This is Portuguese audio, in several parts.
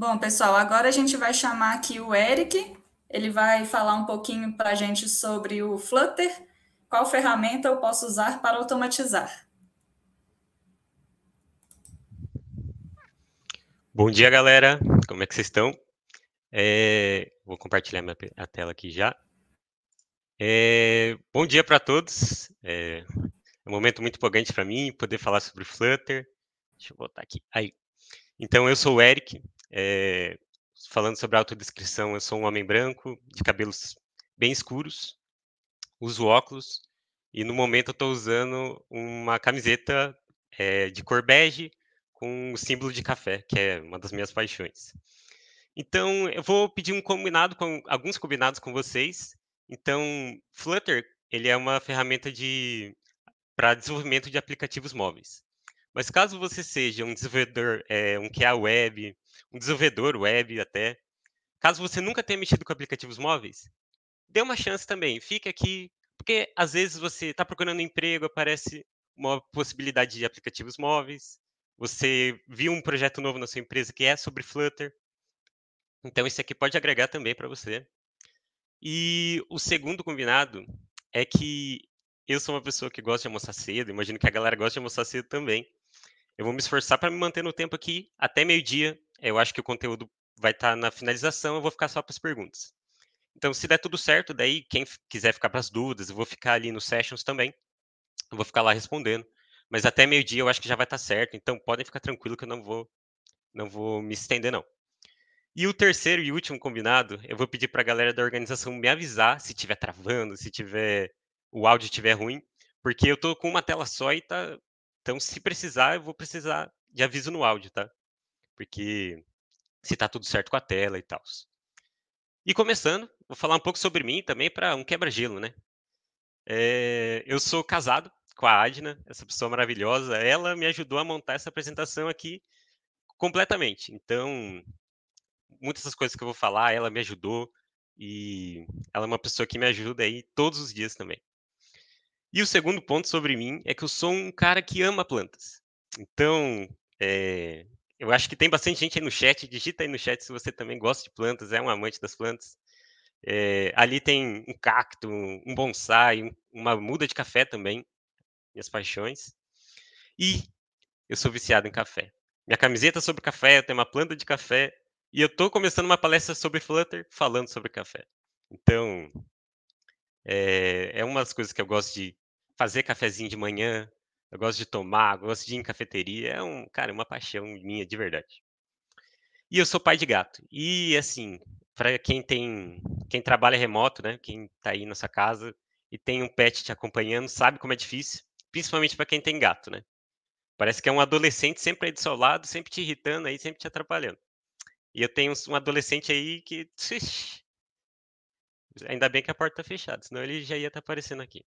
Bom, pessoal, agora a gente vai chamar aqui o Eric. Ele vai falar um pouquinho para a gente sobre o Flutter, qual ferramenta eu posso usar para automatizar. Bom dia, galera. Como é que vocês estão? É, vou compartilhar a tela aqui já. É, bom dia para todos. É, é um momento muito empolgante para mim poder falar sobre Flutter. Deixa eu voltar aqui. Aí. Então, eu sou o Eric, é, falando sobre a autodescrição, eu sou um homem branco, de cabelos bem escuros, uso óculos, e no momento eu estou usando uma camiseta é, de cor bege com o símbolo de café, que é uma das minhas paixões. Então, eu vou pedir um combinado com alguns combinados com vocês. Então, Flutter, ele é uma ferramenta de para desenvolvimento de aplicativos móveis. Mas caso você seja um desenvolvedor, eh, é, um QA web, um desenvolvedor web até, caso você nunca tenha mexido com aplicativos móveis, dê uma chance também. Fique aqui, porque às vezes você está procurando um emprego, aparece uma possibilidade de aplicativos móveis, você viu um projeto novo na sua empresa que é sobre Flutter. Então, isso aqui pode agregar também para você. E o segundo combinado é que eu sou uma pessoa que gosta de almoçar cedo, imagino que a galera gosta de almoçar cedo também. Eu vou me esforçar para me manter no tempo aqui até meio-dia. Eu acho que o conteúdo vai estar tá na finalização, eu vou ficar só para as perguntas. Então, se der tudo certo, daí quem quiser ficar para as dúvidas, eu vou ficar ali nos sessions também. Eu vou ficar lá respondendo. Mas até meio-dia eu acho que já vai estar tá certo, então podem ficar tranquilo que eu não vou não vou me estender não. E o terceiro e último combinado, eu vou pedir para a galera da organização me avisar se tiver travando, se tiver o áudio estiver ruim, porque eu tô com uma tela só e tá então, se precisar, eu vou precisar de aviso no áudio, tá? Porque se tá tudo certo com a tela e tal. E começando, vou falar um pouco sobre mim também para um quebra-gelo, né? É, eu sou casado com a Adna, essa pessoa maravilhosa. Ela me ajudou a montar essa apresentação aqui completamente. Então, muitas das coisas que eu vou falar, ela me ajudou e ela é uma pessoa que me ajuda aí todos os dias também. E o segundo ponto sobre mim é que eu sou um cara que ama plantas. Então, é, eu acho que tem bastante gente aí no chat. Digita aí no chat se você também gosta de plantas, é um amante das plantas. É, ali tem um cacto, um bonsai, uma muda de café também, minhas paixões. E eu sou viciado em café. Minha camiseta é sobre café, eu tenho uma planta de café. E eu estou começando uma palestra sobre Flutter falando sobre café. Então, eh, é, é uma das coisas que eu gosto de fazer cafezinho de manhã, eu gosto de tomar, eu gosto de ir em cafeteria. É um, cara, é uma paixão minha de verdade. E eu sou pai de gato. E assim, para quem tem, quem trabalha remoto, né, quem está aí na sua casa e tem um pet te acompanhando, sabe como é difícil, principalmente para quem tem gato, né? Parece que é um adolescente sempre aí do seu lado, sempre te irritando aí, sempre te atrapalhando. E eu tenho um adolescente aí que, Ainda bem que a porta está fechada, senão ele já ia estar tá aparecendo aqui.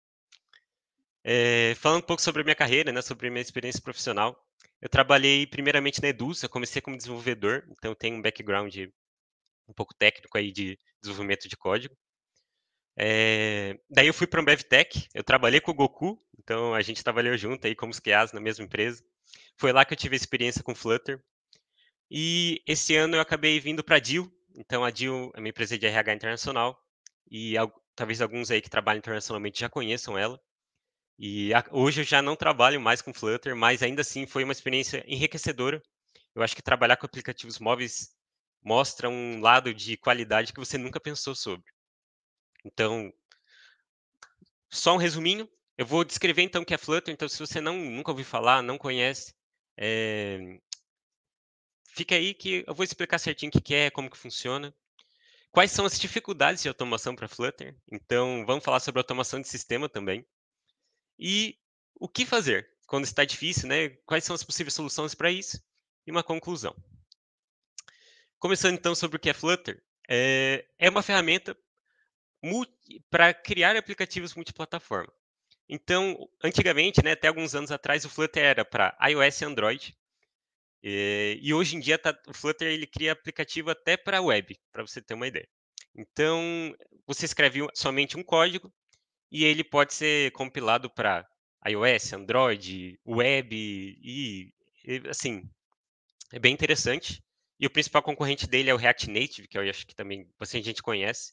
É, falando um pouco sobre a minha carreira, né, sobre a minha experiência profissional, eu trabalhei primeiramente na eu comecei como desenvolvedor, então eu tenho um background um pouco técnico aí de desenvolvimento de código. É, daí eu fui para a BevTech, Tech, eu trabalhei com o Goku, então a gente trabalhou junto aí como os QAs na mesma empresa. Foi lá que eu tive a experiência com Flutter. E esse ano eu acabei vindo para a Dil, então a Dil é uma empresa de RH internacional, e al talvez alguns aí que trabalham internacionalmente já conheçam ela. E a, hoje eu já não trabalho mais com Flutter, mas ainda assim foi uma experiência enriquecedora. Eu acho que trabalhar com aplicativos móveis mostra um lado de qualidade que você nunca pensou sobre. Então, só um resuminho. Eu vou descrever então o que é Flutter. Então, se você não nunca ouviu falar, não conhece, é... fica aí que eu vou explicar certinho o que é, como que funciona. Quais são as dificuldades de automação para Flutter? Então, vamos falar sobre automação de sistema também. E o que fazer quando está difícil, né? Quais são as possíveis soluções para isso? E uma conclusão. Começando então sobre o que é Flutter, eh, é, uma ferramenta para criar aplicativos multiplataforma. Então, antigamente, né, até alguns anos atrás, o Flutter era para iOS e Android, e, eh, e hoje em dia tá, o Flutter ele cria aplicativo até para web, para você ter uma ideia. Então, você escreve somente um código e ele pode ser compilado para iOS, Android, web e, e, assim, é bem interessante. E o principal concorrente dele é o React Native, que eu acho que também bastante gente conhece.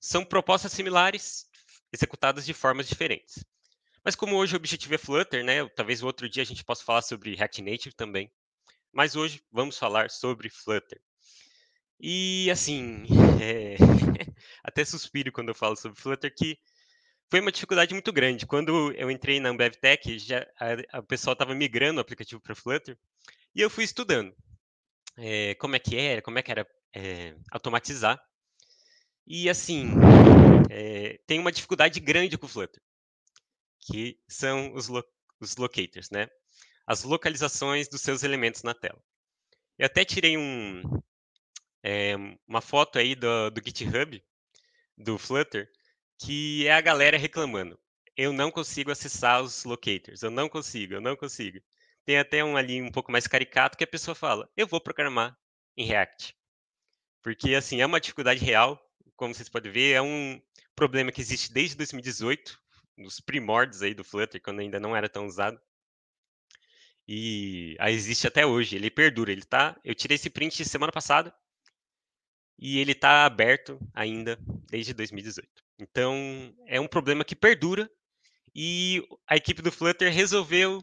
São propostas similares, executadas de formas diferentes. Mas como hoje o objetivo é Flutter, né? Talvez outro dia a gente possa falar sobre React Native também. Mas hoje vamos falar sobre Flutter. E assim, é... até suspiro quando eu falo sobre Flutter, que foi uma dificuldade muito grande. Quando eu entrei na Ambev Tech, já, a, a pessoal estava migrando o aplicativo para Flutter, e eu fui estudando é, como é que era, como é que era é, automatizar. E assim, é, tem uma dificuldade grande com o Flutter, que são os, lo os locators, né? as localizações dos seus elementos na tela. Eu até tirei um, é, uma foto aí do, do GitHub, do Flutter, que é a galera reclamando. Eu não consigo acessar os locators, eu não consigo, eu não consigo. Tem até um ali um pouco mais caricato que a pessoa fala, eu vou programar em React. Porque, assim, é uma dificuldade real, como vocês podem ver, é um problema que existe desde 2018, nos primórdios aí do Flutter, quando ainda não era tão usado. E ah, existe até hoje, ele perdura, ele tá, eu tirei esse print semana passada e ele está aberto ainda desde 2018. Então, é um problema que perdura e a equipe do Flutter resolveu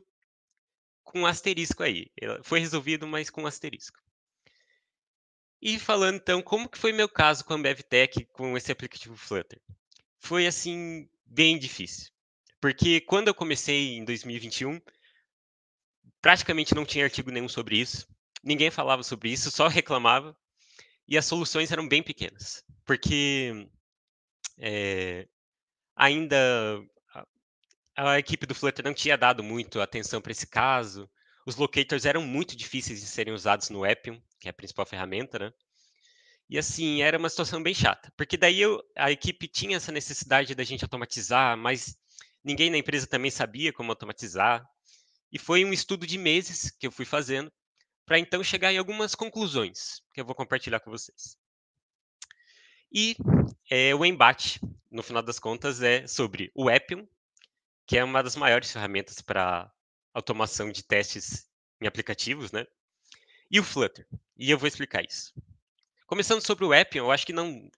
com um asterisco aí. Foi resolvido, mas com um asterisco. E falando então, como que foi meu caso com a BevTech com esse aplicativo Flutter? Foi assim, bem difícil. Porque quando eu comecei em 2021, Praticamente não tinha artigo nenhum sobre isso, ninguém falava sobre isso, só reclamava. E as soluções eram bem pequenas, porque é, ainda a, a equipe do Flutter não tinha dado muito atenção para esse caso. Os locators eram muito difíceis de serem usados no Appium, que é a principal ferramenta, né? E assim, era uma situação bem chata, porque daí eu, a equipe tinha essa necessidade da gente automatizar, mas ninguém na empresa também sabia como automatizar. E foi um estudo de meses que eu fui fazendo para então chegar em algumas conclusões que eu vou compartilhar com vocês. E é, o embate, no final das contas, é sobre o Appium, que é uma das maiores ferramentas para automação de testes em aplicativos, né? E o Flutter. E eu vou explicar isso. Começando sobre o Appium, eu acho que não,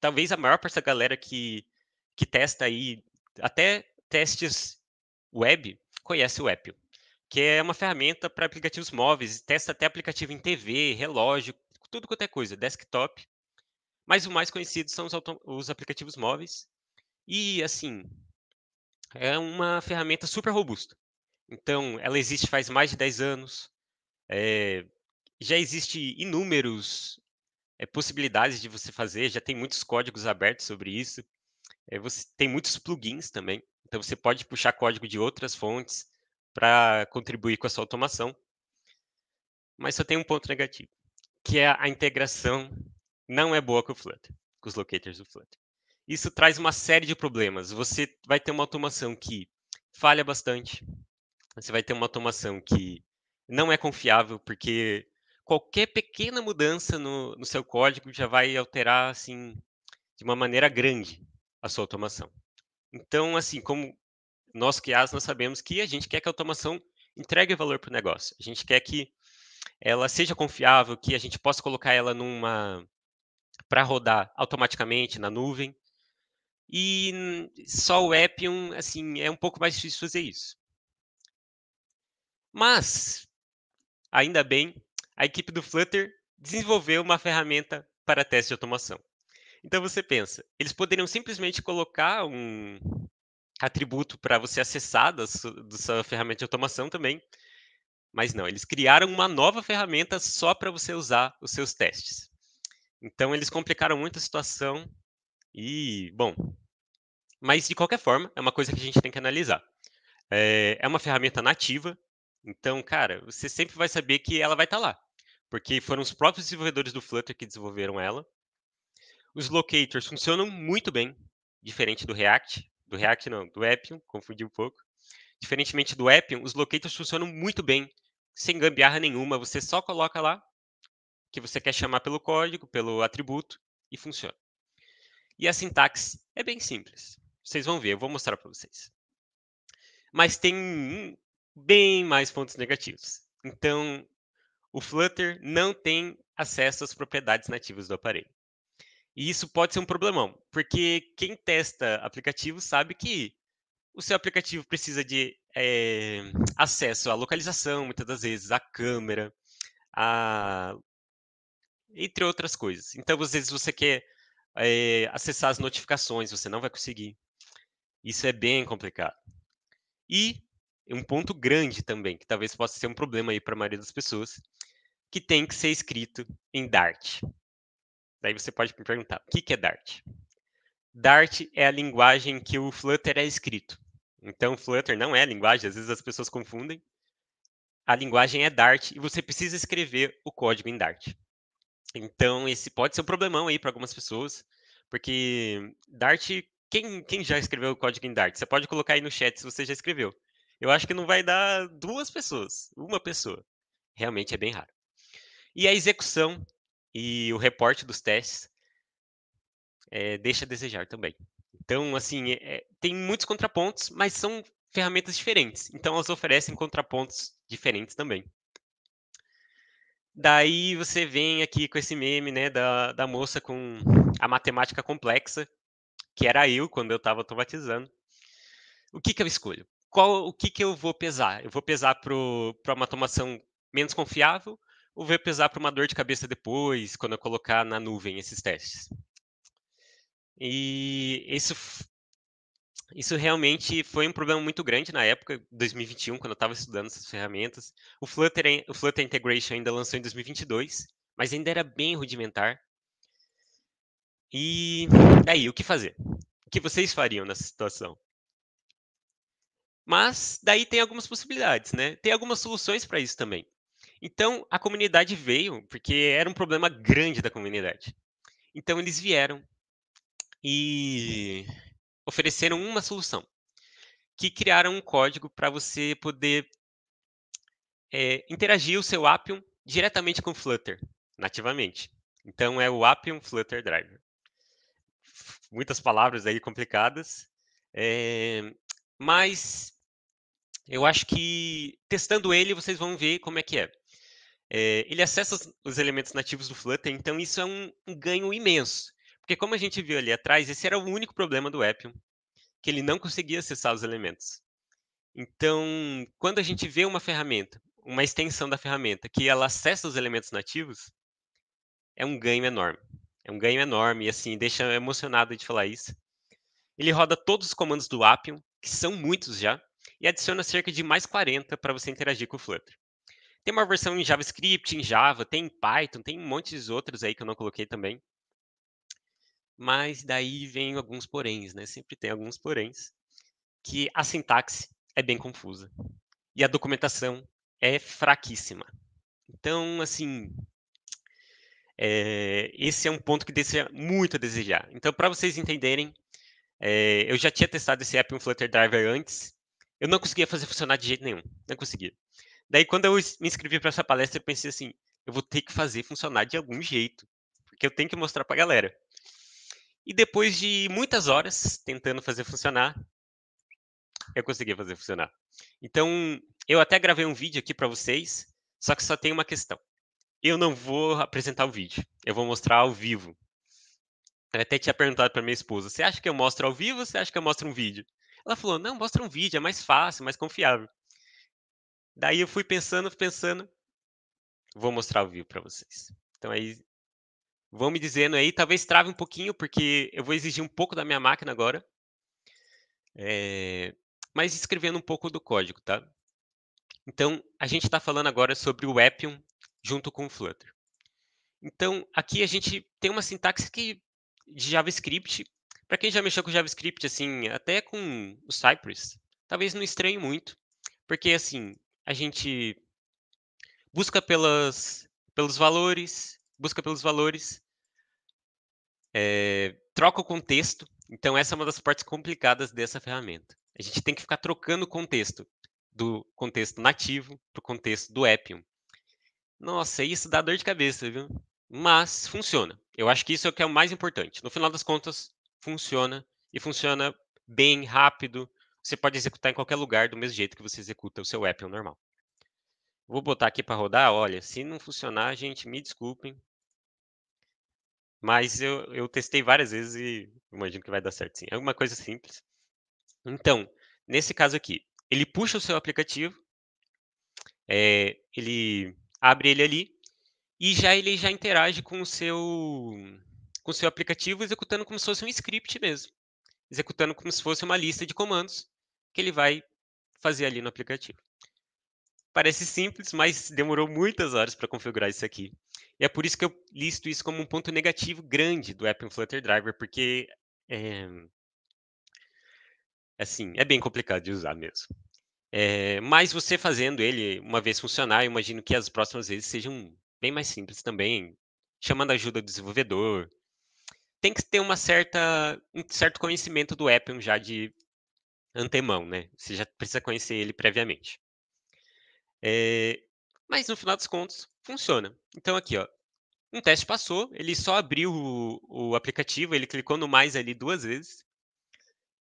talvez a maior parte da galera que que testa aí até testes web conhece o Appium que é uma ferramenta para aplicativos móveis, testa até aplicativo em TV, relógio, tudo quanto é coisa, desktop. Mas o mais conhecido são os, os aplicativos móveis. E, assim, é uma ferramenta super robusta. Então, ela existe faz mais de 10 anos. É, já existe inúmeros é, possibilidades de você fazer, já tem muitos códigos abertos sobre isso. É, você tem muitos plugins também, então você pode puxar código de outras fontes para contribuir com essa automação. Mas só tem um ponto negativo, que é a integração não é boa com o Flutter, com os locators do Flutter. Isso traz uma série de problemas. Você vai ter uma automação que falha bastante. Você vai ter uma automação que não é confiável, porque qualquer pequena mudança no, no seu código já vai alterar assim de uma maneira grande a sua automação. Então, assim, como nós que as nós sabemos que a gente quer que a automação entregue valor para o negócio. A gente quer que ela seja confiável, que a gente possa colocar ela numa para rodar automaticamente na nuvem. E só o Appium, assim, é um pouco mais difícil fazer isso. Mas, ainda bem, a equipe do Flutter desenvolveu uma ferramenta para teste de automação. Então você pensa, eles poderiam simplesmente colocar um, atributo para você acessar da sua, ferramenta de automação também. Mas não, eles criaram uma nova ferramenta só para você usar os seus testes. Então, eles complicaram muito a situação e, bom, mas de qualquer forma, é uma coisa que a gente tem que analisar. É, é uma ferramenta nativa, então, cara, você sempre vai saber que ela vai estar tá lá, porque foram os próprios desenvolvedores do Flutter que desenvolveram ela. Os locators funcionam muito bem, diferente do React, do React não, do Appium, confundi um pouco. Diferentemente do Appium, os locators funcionam muito bem, sem gambiarra nenhuma, você só coloca lá que você quer chamar pelo código, pelo atributo e funciona. E a sintaxe é bem simples. Vocês vão ver, eu vou mostrar para vocês. Mas tem bem mais pontos negativos. Então, o Flutter não tem acesso às propriedades nativas do aparelho. E isso pode ser um problemão, porque quem testa aplicativo sabe que o seu aplicativo precisa de é, acesso à localização, muitas das vezes, à câmera, a... entre outras coisas. Então, às vezes, você quer é, acessar as notificações, você não vai conseguir. Isso é bem complicado. E um ponto grande também, que talvez possa ser um problema aí para a maioria das pessoas, que tem que ser escrito em Dart. Daí você pode me perguntar, o que é Dart? Dart é a linguagem que o Flutter é escrito. Então, Flutter não é a linguagem, às vezes as pessoas confundem. A linguagem é Dart e você precisa escrever o código em Dart. Então, esse pode ser um problemão aí para algumas pessoas, porque Dart, quem, quem já escreveu o código em Dart? Você pode colocar aí no chat se você já escreveu. Eu acho que não vai dar duas pessoas, uma pessoa. Realmente é bem raro. E a execução e o reporte dos testes é, deixa a desejar também. Então, assim, é, é, tem muitos contrapontos, mas são ferramentas diferentes. Então, elas oferecem contrapontos diferentes também. Daí você vem aqui com esse meme né, da, da moça com a matemática complexa, que era eu quando eu estava automatizando. O que, que eu escolho? Qual, o que, que eu vou pesar? Eu vou pesar para uma automação menos confiável ou ver pesar para uma dor de cabeça depois, quando eu colocar na nuvem esses testes. E isso, isso realmente foi um problema muito grande na época, 2021, quando eu estava estudando essas ferramentas. O Flutter, o Flutter Integration ainda lançou em 2022, mas ainda era bem rudimentar. E daí, o que fazer? O que vocês fariam nessa situação? Mas daí tem algumas possibilidades, né? Tem algumas soluções para isso também. Então, a comunidade veio, porque era um problema grande da comunidade. Então, eles vieram e ofereceram uma solução, que criaram um código para você poder é, interagir o seu Appium diretamente com Flutter, nativamente. Então, é o Appium Flutter Driver. Muitas palavras aí complicadas, é, mas eu acho que testando ele, vocês vão ver como é que é. É, ele acessa os, elementos nativos do Flutter, então isso é um, um, ganho imenso. Porque como a gente viu ali atrás, esse era o único problema do Appium, que ele não conseguia acessar os elementos. Então, quando a gente vê uma ferramenta, uma extensão da ferramenta, que ela acessa os elementos nativos, é um ganho enorme. É um ganho enorme, e assim, deixa emocionado de falar isso. Ele roda todos os comandos do Appium, que são muitos já, e adiciona cerca de mais 40 para você interagir com o Flutter. Tem uma versão em JavaScript, em Java, tem em Python, tem um monte de outros aí que eu não coloquei também. Mas daí vem alguns poréns, né? Sempre tem alguns poréns. Que a sintaxe é bem confusa. E a documentação é fraquíssima. Então, assim, é, esse é um ponto que deixa muito a desejar. Então, para vocês entenderem, é, eu já tinha testado esse app em Flutter Driver antes. Eu não conseguia fazer funcionar de jeito nenhum. Não conseguia. Daí, quando eu me inscrevi para essa palestra, eu pensei assim: eu vou ter que fazer funcionar de algum jeito, porque eu tenho que mostrar para a galera. E depois de muitas horas tentando fazer funcionar, eu consegui fazer funcionar. Então, eu até gravei um vídeo aqui para vocês, só que só tem uma questão. Eu não vou apresentar o vídeo, eu vou mostrar ao vivo. Eu até tinha perguntado para minha esposa: você acha que eu mostro ao vivo ou você acha que eu mostro um vídeo? Ela falou: não, mostra um vídeo, é mais fácil, mais confiável. Daí eu fui pensando, pensando, vou mostrar ao vivo para vocês. Então aí vão me dizendo aí, talvez trave um pouquinho, porque eu vou exigir um pouco da minha máquina agora. É... Mas escrevendo um pouco do código, tá? Então, a gente está falando agora sobre o Appium junto com o Flutter. Então, aqui a gente tem uma sintaxe que, de JavaScript. Para quem já mexeu com JavaScript, assim, até com o Cypress, talvez não estranhe muito, porque, assim, a gente busca pelas, pelos valores, busca pelos valores, é, troca o contexto. Então, essa é uma das partes complicadas dessa ferramenta. A gente tem que ficar trocando o contexto do contexto nativo para o contexto do Appium. Nossa, isso dá dor de cabeça, viu? Mas funciona. Eu acho que isso é o que é o mais importante. No final das contas, funciona e funciona bem, rápido, você pode executar em qualquer lugar do mesmo jeito que você executa o seu Apple é normal. Vou botar aqui para rodar, olha, se não funcionar, gente, me desculpem, mas eu, eu testei várias vezes e imagino que vai dar certo sim. É uma coisa simples. Então, nesse caso aqui, ele puxa o seu aplicativo, é, ele abre ele ali e já ele já interage com o seu com o seu aplicativo executando como se fosse um script mesmo, executando como se fosse uma lista de comandos que ele vai fazer ali no aplicativo. Parece simples, mas demorou muitas horas para configurar isso aqui. E é por isso que eu listo isso como um ponto negativo grande do App Flutter Driver, porque é, assim, é bem complicado de usar mesmo. É, mas você fazendo ele uma vez funcionar, eu imagino que as próximas vezes sejam bem mais simples também, chamando a ajuda do desenvolvedor. Tem que ter uma certa, um certo conhecimento do Appium já de antemão, né? Você já precisa conhecer ele previamente. É, mas no final dos contos, funciona. Então aqui, ó, um teste passou, ele só abriu o, o aplicativo, ele clicou no mais ali duas vezes.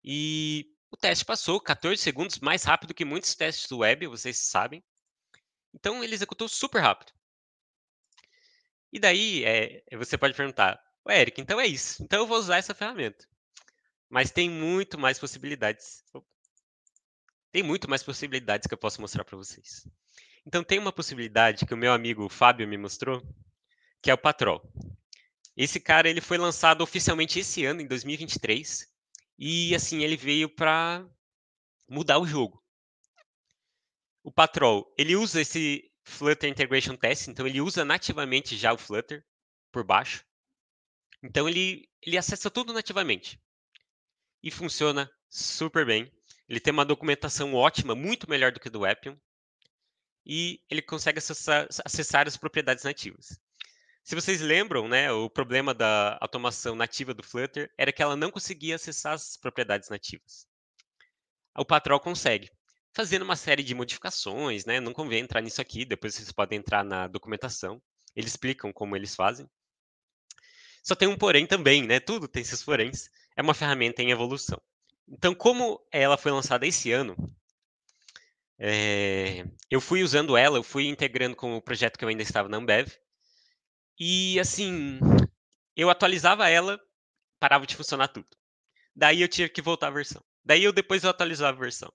E o teste passou 14 segundos mais rápido que muitos testes do web, vocês sabem. Então ele executou super rápido. E daí é, você pode perguntar, Eric, então é isso. Então eu vou usar essa ferramenta. Mas tem muito mais possibilidades. Tem muito mais possibilidades que eu posso mostrar para vocês. Então tem uma possibilidade que o meu amigo Fábio me mostrou, que é o Patrol. Esse cara ele foi lançado oficialmente esse ano, em 2023, e assim ele veio para mudar o jogo. O Patrol ele usa esse Flutter Integration Test, então ele usa nativamente já o Flutter por baixo. Então ele ele acessa tudo nativamente e funciona super bem. Ele tem uma documentação ótima, muito melhor do que do Appium, e ele consegue acessar, acessar as propriedades nativas. Se vocês lembram, né, o problema da automação nativa do Flutter era que ela não conseguia acessar as propriedades nativas. O Patrol consegue, fazendo uma série de modificações, né? Não convém entrar nisso aqui, depois vocês podem entrar na documentação. Eles explicam como eles fazem. Só tem um porém também, né? Tudo tem seus poréns é uma ferramenta em evolução. Então, como ela foi lançada esse ano, é, eu fui usando ela, eu fui integrando com o projeto que eu ainda estava na Ambev. E, assim, eu atualizava ela, parava de funcionar tudo. Daí eu tinha que voltar a versão. Daí eu depois eu atualizava a versão.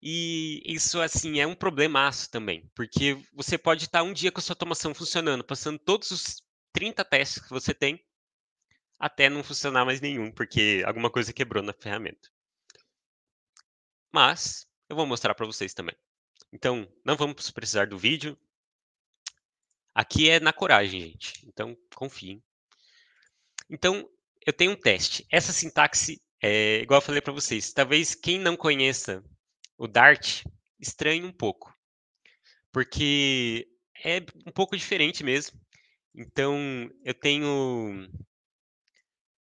E isso, assim, é um problemaço também, porque você pode estar um dia com a sua automação funcionando, passando todos os 30 testes que você tem, até não funcionar mais nenhum, porque alguma coisa quebrou na ferramenta. Mas eu vou mostrar para vocês também. Então, não vamos precisar do vídeo. Aqui é na coragem, gente. Então, confiem. Então, eu tenho um teste. Essa sintaxe, é, igual eu falei para vocês, talvez quem não conheça o Dart estranhe um pouco, porque é um pouco diferente mesmo. Então, eu tenho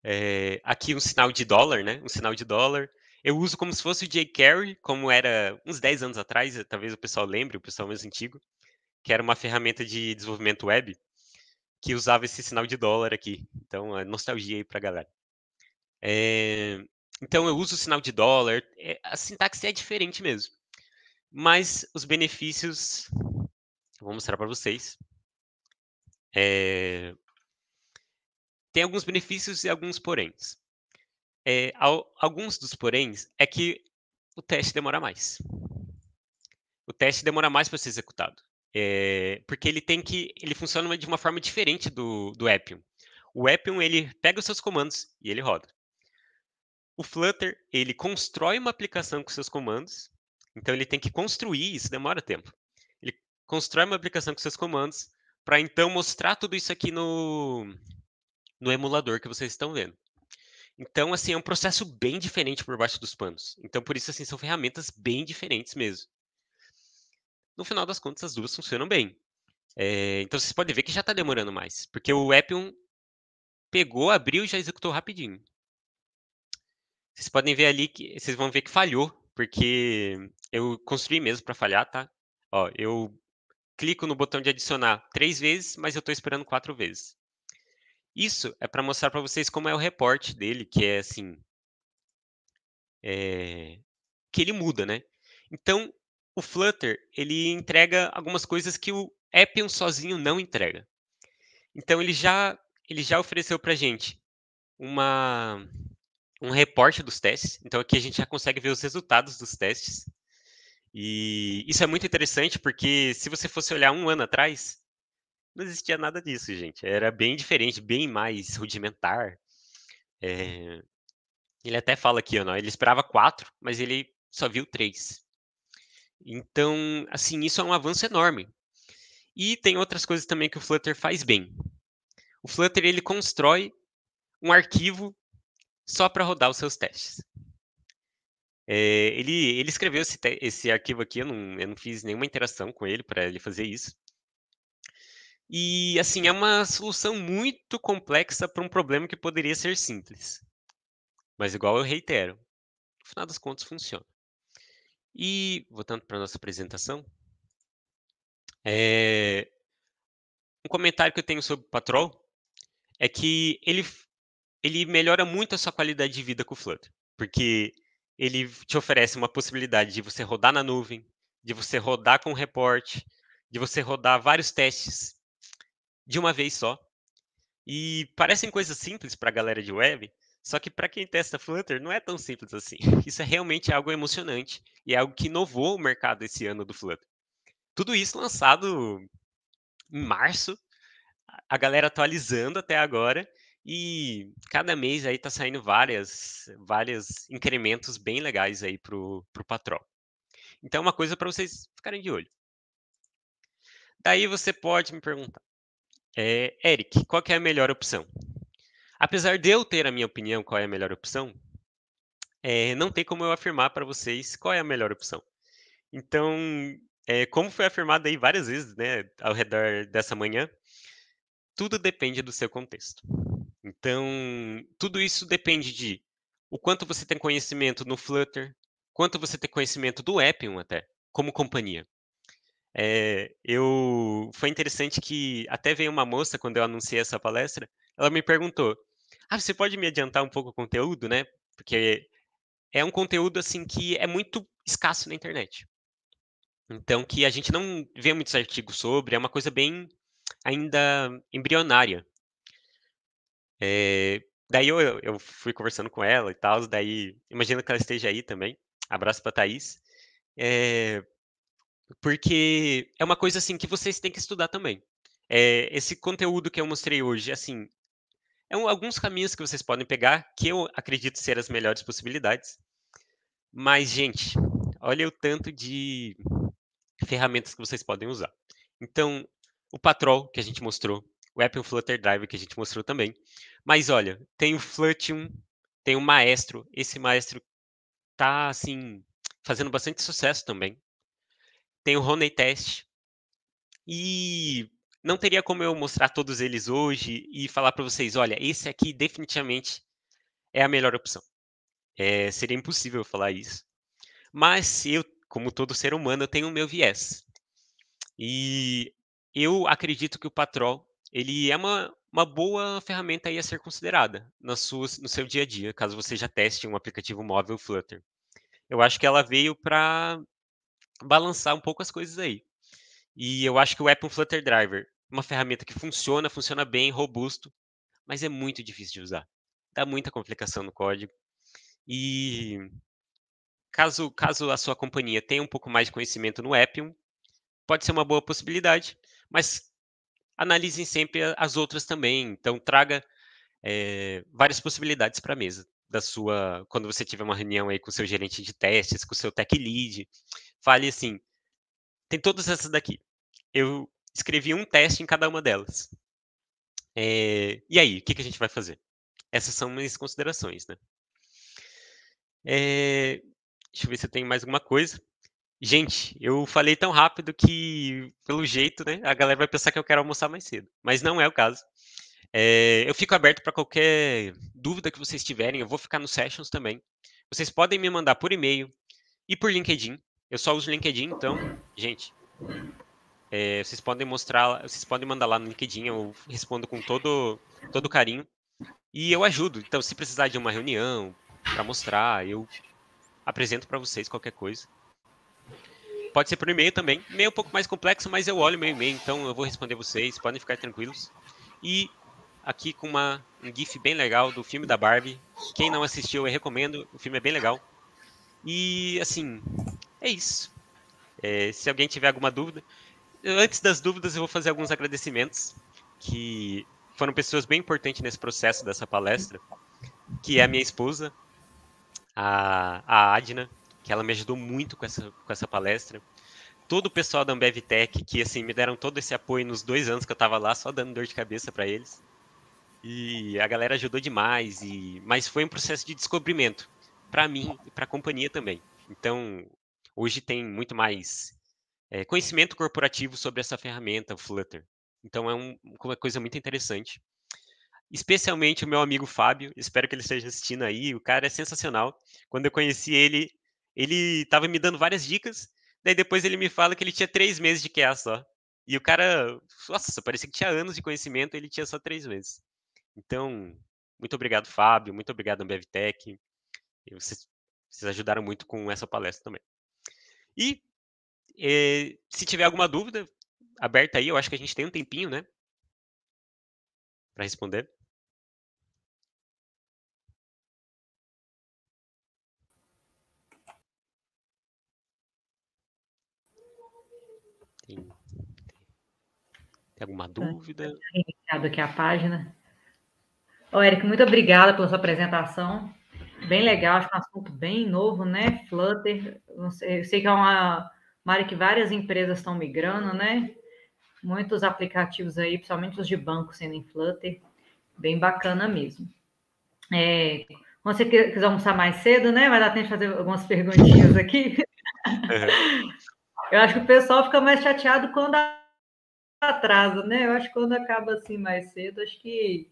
é, aqui um sinal de dólar, né? Um sinal de dólar. Eu uso como se fosse o jQuery, como era uns 10 anos atrás, eh, talvez o pessoal lembre, o pessoal mais antigo, que era uma ferramenta de desenvolvimento web que usava esse sinal de dólar aqui. Então, é nostalgia aí para a galera. É, então, eu uso o sinal de dólar. É, a sintaxe é diferente mesmo. Mas os benefícios, vou mostrar para vocês. É, tem alguns benefícios e alguns poréns. É, ao, alguns dos poréns é que o teste demora mais. O teste demora mais para ser executado. É, porque ele tem que. ele funciona de uma forma diferente do, do Appium. O Appium ele pega os seus comandos e ele roda. O Flutter ele constrói uma aplicação com seus comandos, então ele tem que construir, isso demora tempo. Ele constrói uma aplicação com seus comandos para então mostrar tudo isso aqui no no emulador que vocês estão vendo. Então, assim, é um processo bem diferente por baixo dos panos. Então, por isso, assim, são ferramentas bem diferentes mesmo. No final das contas, as duas funcionam bem. É, então, vocês podem ver que já está demorando mais, porque o Appium pegou, abriu e já executou rapidinho. Vocês podem ver ali que vocês vão ver que falhou, porque eu construí mesmo para falhar, tá? Ó, eu clico no botão de adicionar três vezes, mas eu estou esperando quatro vezes. Isso é para mostrar para vocês como é o reporte dele, que é assim, é, que ele muda, né? Então, o Flutter, ele entrega algumas coisas que o Appian sozinho não entrega. Então, ele já, ele já ofereceu para a gente uma, um reporte dos testes. Então, aqui a gente já consegue ver os resultados dos testes. E isso é muito interessante, porque se você fosse olhar um ano atrás, não existia nada disso, gente. Era bem diferente, bem mais rudimentar. É... Ele até fala aqui, ó, ele esperava quatro, mas ele só viu três. Então, assim, isso é um avanço enorme. E tem outras coisas também que o Flutter faz bem. O Flutter ele constrói um arquivo só para rodar os seus testes. É, ele, ele escreveu esse, esse arquivo aqui, eu não, eu não fiz nenhuma interação com ele para ele fazer isso. E assim, é uma solução muito complexa para um problema que poderia ser simples. Mas igual eu reitero, no final das contas funciona. E voltando para a nossa apresentação, é... um comentário que eu tenho sobre o Patrol é que ele, ele melhora muito a sua qualidade de vida com o Flutter, porque ele te oferece uma possibilidade de você rodar na nuvem, de você rodar com o report, de você rodar vários testes de uma vez só. E parecem coisas simples para a galera de web, só que para quem testa Flutter não é tão simples assim. Isso é realmente algo emocionante e é algo que inovou o mercado esse ano do Flutter. Tudo isso lançado em março, a galera atualizando até agora e cada mês aí tá saindo várias, várias incrementos bem legais aí pro pro patrão. Então é uma coisa para vocês ficarem de olho. Daí você pode me perguntar, é, Eric, qual é a melhor opção? Apesar de eu ter a minha opinião qual é a melhor opção, é, não tem como eu afirmar para vocês qual é a melhor opção. Então, é, como foi afirmado aí várias vezes, né, ao redor dessa manhã, tudo depende do seu contexto. Então, tudo isso depende de o quanto você tem conhecimento no Flutter, quanto você tem conhecimento do Appium até, como companhia. É, eu foi interessante que até veio uma moça quando eu anunciei essa palestra, ela me perguntou: "Ah, você pode me adiantar um pouco o conteúdo, né? Porque é um conteúdo assim que é muito escasso na internet. Então que a gente não vê muitos artigos sobre, é uma coisa bem ainda embrionária. É, daí eu, eu fui conversando com ela e tal, daí imagino que ela esteja aí também. Abraço para Thaís. É, porque é uma coisa assim que vocês têm que estudar também. É, esse conteúdo que eu mostrei hoje, assim, é um, alguns caminhos que vocês podem pegar, que eu acredito ser as melhores possibilidades. Mas, gente, olha o tanto de ferramentas que vocês podem usar. Então, o Patrol, que a gente mostrou, o Apple Flutter Drive, que a gente mostrou também. Mas, olha, tem o Flutium, tem o Maestro. Esse Maestro tá, assim, fazendo bastante sucesso também tem o Roney Test. E não teria como eu mostrar todos eles hoje e falar para vocês, olha, esse aqui definitivamente é a melhor opção. É, seria impossível falar isso. Mas eu, como todo ser humano, eu tenho o meu viés. E eu acredito que o Patrol, ele é uma, uma boa ferramenta a ser considerada na sua, no seu dia a dia, caso você já teste um aplicativo móvel Flutter. Eu acho que ela veio para balançar um pouco as coisas aí. E eu acho que o Appium Flutter Driver, uma ferramenta que funciona, funciona bem, robusto, mas é muito difícil de usar. Dá muita complicação no código. E caso, caso a sua companhia tenha um pouco mais de conhecimento no Appium, pode ser uma boa possibilidade, mas analisem sempre as outras também. Então, traga é, várias possibilidades para a mesa da sua, quando você tiver uma reunião aí com o seu gerente de testes, com o seu tech lead, fale assim: tem todas essas daqui. Eu escrevi um teste em cada uma delas. É, e aí, o que, que a gente vai fazer? Essas são minhas considerações, né? É, deixa eu ver se eu tenho mais alguma coisa. Gente, eu falei tão rápido que, pelo jeito, né, a galera vai pensar que eu quero almoçar mais cedo. Mas não é o caso. É, eu fico aberto para qualquer dúvida que vocês tiverem. Eu vou ficar nos sessions também. Vocês podem me mandar por e-mail e por LinkedIn. Eu só uso LinkedIn, então, gente, é, vocês podem mostrar, vocês podem mandar lá no LinkedIn, eu respondo com todo, todo carinho. E eu ajudo. Então, se precisar de uma reunião para mostrar, eu apresento para vocês qualquer coisa. Pode ser por e-mail também. Meio um pouco mais complexo, mas eu olho meu e-mail, então eu vou responder vocês, podem ficar tranquilos. E aqui com uma, um GIF bem legal do filme da Barbie. Quem não assistiu, eu recomendo. O filme é bem legal. E, assim, é isso. É, se alguém tiver alguma dúvida, antes das dúvidas eu vou fazer alguns agradecimentos que foram pessoas bem importantes nesse processo dessa palestra, que é a minha esposa, a, a Adna, que ela me ajudou muito com essa, com essa palestra. Todo o pessoal da Ambev Tech, que assim, me deram todo esse apoio nos dois anos que eu estava lá, só dando dor de cabeça para eles. E a galera ajudou demais, e mas foi um processo de descobrimento, para mim e para a companhia também. Então, hoje tem muito mais é, conhecimento corporativo sobre essa ferramenta, o Flutter. Então é um, uma coisa muito interessante. Especialmente o meu amigo Fábio, espero que ele esteja assistindo aí. O cara é sensacional. Quando eu conheci ele, ele estava me dando várias dicas. Daí depois ele me fala que ele tinha três meses de QA só. E o cara, nossa, parecia que tinha anos de conhecimento, ele tinha só três meses. Então, muito obrigado, Fábio. Muito obrigado, Ambevtech. Vocês, vocês ajudaram muito com essa palestra também. E eh, se tiver alguma dúvida, aberta aí, eu acho que a gente tem um tempinho, né? Para responder. Tem, tem alguma tá, dúvida? Obrigado tá aqui a página. Ô, Eric, muito obrigada pela sua apresentação. Bem legal, acho um assunto bem novo, né? Flutter, sei, eu sei que é uma área que várias empresas estão migrando, né? Muitos aplicativos aí, principalmente os de banco sendo em Flutter, bem bacana mesmo. É, você quiser almoçar mais cedo, né? Vai dar tempo de fazer algumas perguntinhas aqui. É. Eu acho que o pessoal fica mais chateado quando atrasa, né? Eu acho que quando acaba assim mais cedo, acho que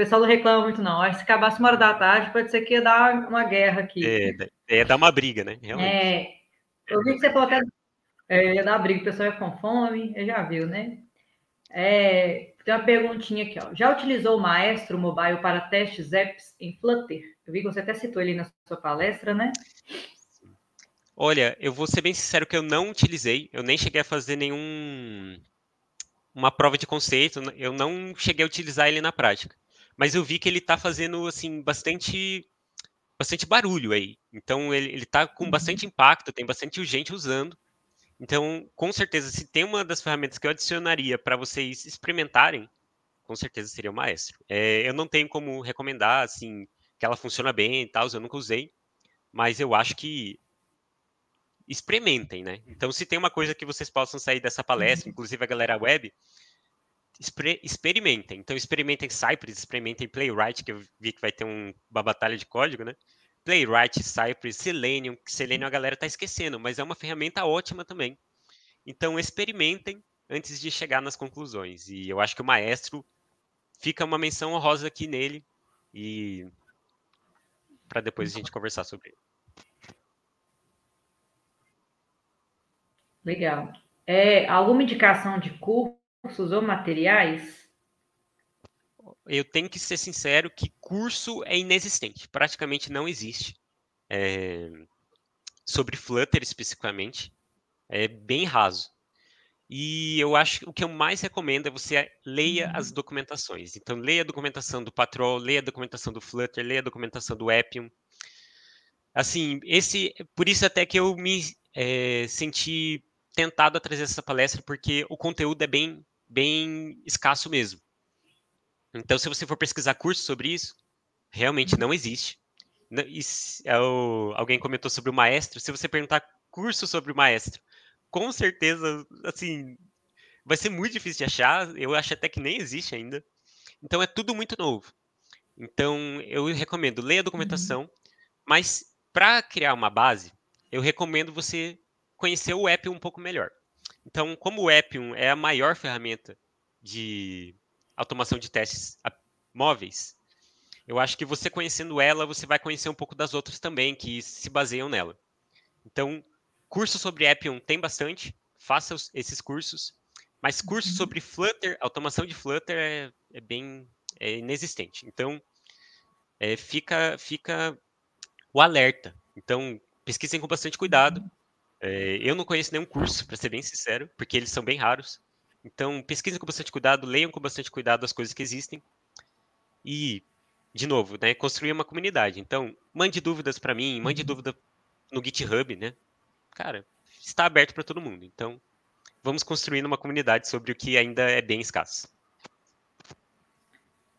pessoal não reclama muito, não. Acho que se acabasse uma hora da tarde, pode ser que ia dar uma guerra aqui. É, é dar uma briga, né? Realmente. É, eu vi que você falou até. É, ia dar uma briga, o pessoal ia com fome, já viu, né? É, tem uma perguntinha aqui, ó. Já utilizou o Maestro Mobile para testes apps em Flutter? Eu vi que você até citou ele na sua palestra, né? Olha, eu vou ser bem sincero que eu não utilizei, eu nem cheguei a fazer nenhum uma prova de conceito, eu não cheguei a utilizar ele na prática mas eu vi que ele tá fazendo assim bastante bastante barulho aí. Então ele, ele tá com uhum. bastante impacto, tem bastante gente usando. Então, com certeza, se tem uma das ferramentas que eu adicionaria para vocês experimentarem, com certeza seria o Maestro. É, eu não tenho como recomendar, assim, que ela funciona bem e tal, eu nunca usei, mas eu acho que experimentem, né? Então, se tem uma coisa que vocês possam sair dessa palestra, uhum. inclusive a galera web, experimentem. Então, experimentem Cypress, experimentem Playwright, que eu vi que vai ter um, uma batalha de código, né? Playwright, Cypress, Selenium, que Selenium a galera está esquecendo, mas é uma ferramenta ótima também. Então, experimentem antes de chegar nas conclusões. E eu acho que o maestro fica uma menção honrosa aqui nele e para depois a gente conversar sobre ele. Legal. É, alguma indicação de curso? cursos ou materiais? Eu tenho que ser sincero que curso é inexistente, praticamente não existe. É... Sobre Flutter especificamente, é bem raso. E eu acho que o que eu mais recomendo é você leia as hum. documentações. Então, leia a documentação do Patrol, leia a documentação do Flutter, leia a documentação do Appium. Assim, esse, por isso até que eu me é, senti tentado a trazer essa palestra, porque o conteúdo é bem bem escasso mesmo. Então, se você for pesquisar curso sobre isso, realmente não existe. É alguém comentou sobre o maestro. Se você perguntar curso sobre o maestro, com certeza, assim, vai ser muito difícil de achar. Eu acho até que nem existe ainda. Então, é tudo muito novo. Então, eu recomendo, leia a documentação, uhum. mas para criar uma base, eu recomendo você conhecer o app um pouco melhor. Então, como o Appium é a maior ferramenta de automação de testes móveis, eu acho que você conhecendo ela, você vai conhecer um pouco das outras também que se baseiam nela. Então, cursos sobre Appium tem bastante, faça esses cursos, mas cursos uhum. sobre Flutter, automação de Flutter é, é bem é inexistente. Então, é, fica, fica o alerta. Então, pesquisem com bastante cuidado é, eu não conheço nenhum curso, para ser bem sincero, porque eles são bem raros. Então, pesquisem com bastante cuidado, leiam com bastante cuidado as coisas que existem. E, de novo, né, construir uma comunidade. Então, mande dúvidas para mim, mande uhum. dúvida no GitHub, né? Cara, está aberto para todo mundo. Então, vamos construindo uma comunidade sobre o que ainda é bem escasso.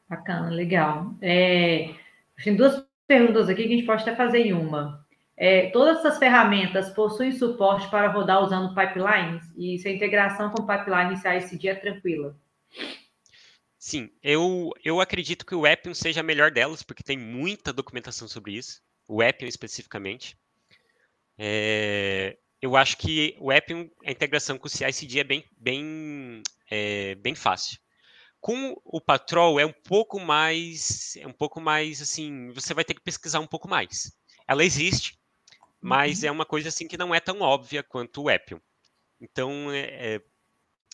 Bacana, legal. É, tem duas perguntas aqui que a gente pode até fazer em uma. É, todas essas ferramentas possuem suporte para rodar usando pipelines? E se a integração com pipelines CICD é tranquila? Sim, eu, eu acredito que o Appium seja a melhor delas, porque tem muita documentação sobre isso, o Appium especificamente. É, eu acho que o Appium, a integração com o CICD é bem, bem, é, bem fácil. Com o Patrol é um pouco mais, é um pouco mais assim, você vai ter que pesquisar um pouco mais. Ela existe, mas uhum. é uma coisa assim que não é tão óbvia quanto o Appium. Então, é, é,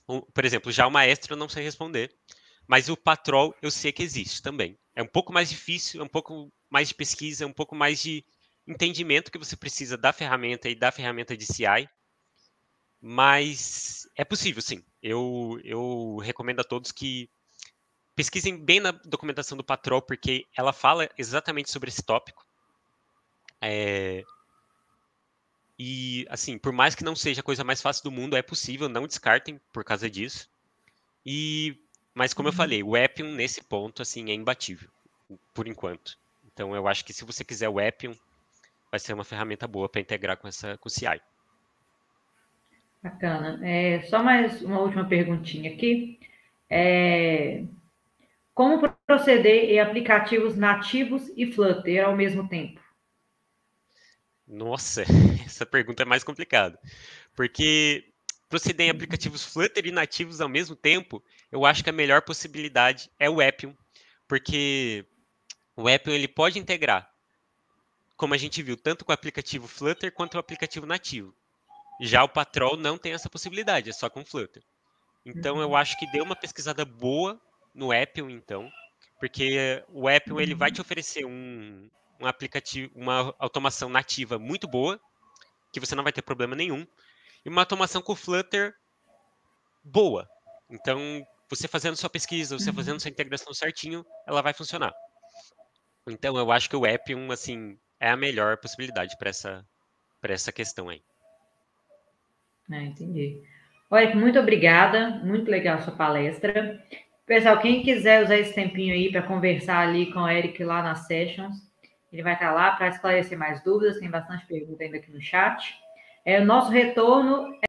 um, por exemplo, já o maestro eu não sei responder, mas o patrol eu sei que existe também. É um pouco mais difícil, é um pouco mais de pesquisa, é um pouco mais de entendimento que você precisa da ferramenta e da ferramenta de CI, mas é possível, sim. Eu, eu recomendo a todos que pesquisem bem na documentação do patrol, porque ela fala exatamente sobre esse tópico. É, e, assim, por mais que não seja a coisa mais fácil do mundo, é possível, não descartem por causa disso. E, mas como eu uhum. falei, o Appium nesse ponto, assim, é imbatível, por enquanto. Então eu acho que se você quiser o Appium, vai ser uma ferramenta boa para integrar com, essa, com o CI. Bacana. É, só mais uma última perguntinha aqui. É, como proceder em aplicativos nativos e Flutter ao mesmo tempo? Nossa, essa pergunta é mais complicada. Porque para você ter aplicativos Flutter e nativos ao mesmo tempo, eu acho que a melhor possibilidade é o Appium, porque o Appium ele pode integrar, como a gente viu, tanto com o aplicativo Flutter quanto o aplicativo nativo. Já o Patrol não tem essa possibilidade, é só com Flutter. Então eu uhum. acho que deu uma pesquisada boa no Appium, então, porque o Appium ele vai te uhum. oferecer um, um aplicativo, uma automação nativa muito boa, que você não vai ter problema nenhum, e uma automação com Flutter boa. Então, você fazendo sua pesquisa, você uhum. fazendo sua integração certinho, ela vai funcionar. Então, eu acho que o Appium, assim, é a melhor possibilidade para essa, essa questão aí. É, entendi. Olha, muito obrigada, muito legal a sua palestra. Pessoal, quem quiser usar esse tempinho aí para conversar ali com o Eric lá nas sessions, ele vai estar lá para esclarecer mais dúvidas, tem bastante pergunta ainda aqui no chat. É, o nosso retorno é